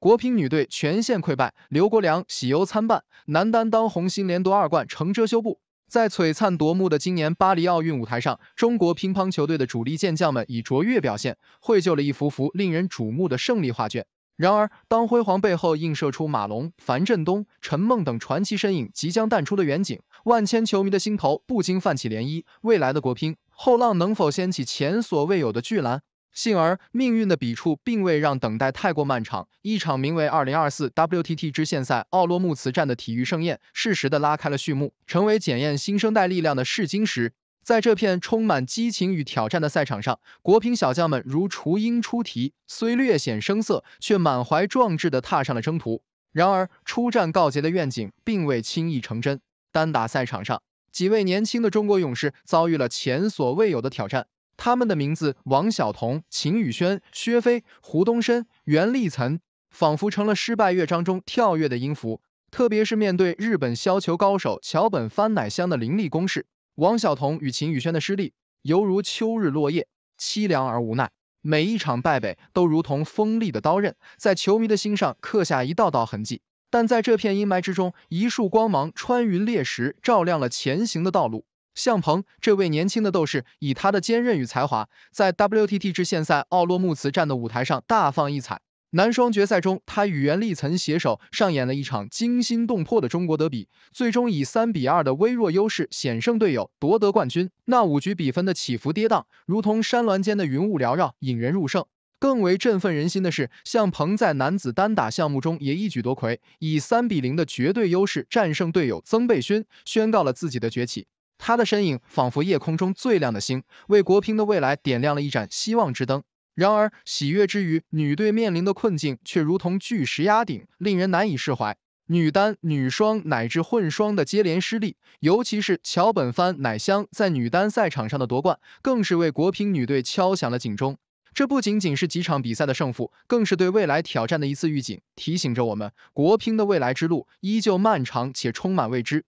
国乒女队全线溃败，刘国梁喜忧参半。男单当红新连夺二冠，成遮羞布。在璀璨夺目的今年巴黎奥运舞台上，中国乒乓球队的主力健将们以卓越表现，绘就了一幅幅令人瞩目的胜利画卷。然而，当辉煌背后映射出马龙、樊振东、陈梦等传奇身影即将淡出的远景，万千球迷的心头不禁泛起涟漪。未来的国乒后浪能否掀起前所未有的巨澜？幸而命运的笔触并未让等待太过漫长，一场名为“二零二四 WTT 支线赛奥洛木茨站”的体育盛宴适时的拉开了序幕，成为检验新生代力量的试金石。在这片充满激情与挑战的赛场上，国乒小将们如雏鹰出啼，虽略显生涩，却满怀壮志的踏上了征途。然而，出战告捷的愿景并未轻易成真。单打赛场上，几位年轻的中国勇士遭遇了前所未有的挑战。他们的名字王晓彤、秦宇轩、薛飞、胡东升、袁立岑，仿佛成了失败乐章中跳跃的音符。特别是面对日本削球高手桥本帆乃香的凌厉攻势，王晓彤与秦宇轩的失利，犹如秋日落叶，凄凉而无奈。每一场败北都如同锋利的刀刃，在球迷的心上刻下一道道痕迹。但在这片阴霾之中，一束光芒穿云裂石，照亮了前行的道路。向鹏这位年轻的斗士，以他的坚韧与才华，在 WTT 支线赛奥洛木茨站的舞台上大放异彩。男双决赛中，他与袁励岑携手上演了一场惊心动魄的中国德比，最终以三比二的微弱优势险胜队友，夺得冠军。那五局比分的起伏跌宕，如同山峦间的云雾缭绕，引人入胜。更为振奋人心的是，向鹏在男子单打项目中也一举夺魁，以三比零的绝对优势战胜队友曾蓓勋，宣告了自己的崛起。她的身影仿佛夜空中最亮的星，为国乒的未来点亮了一盏希望之灯。然而，喜悦之余，女队面临的困境却如同巨石压顶，令人难以释怀。女单、女双乃至混双的接连失利，尤其是桥本帆乃香在女单赛场上的夺冠，更是为国乒女队敲响了警钟。这不仅仅是几场比赛的胜负，更是对未来挑战的一次预警，提醒着我们，国乒的未来之路依旧漫长且充满未知。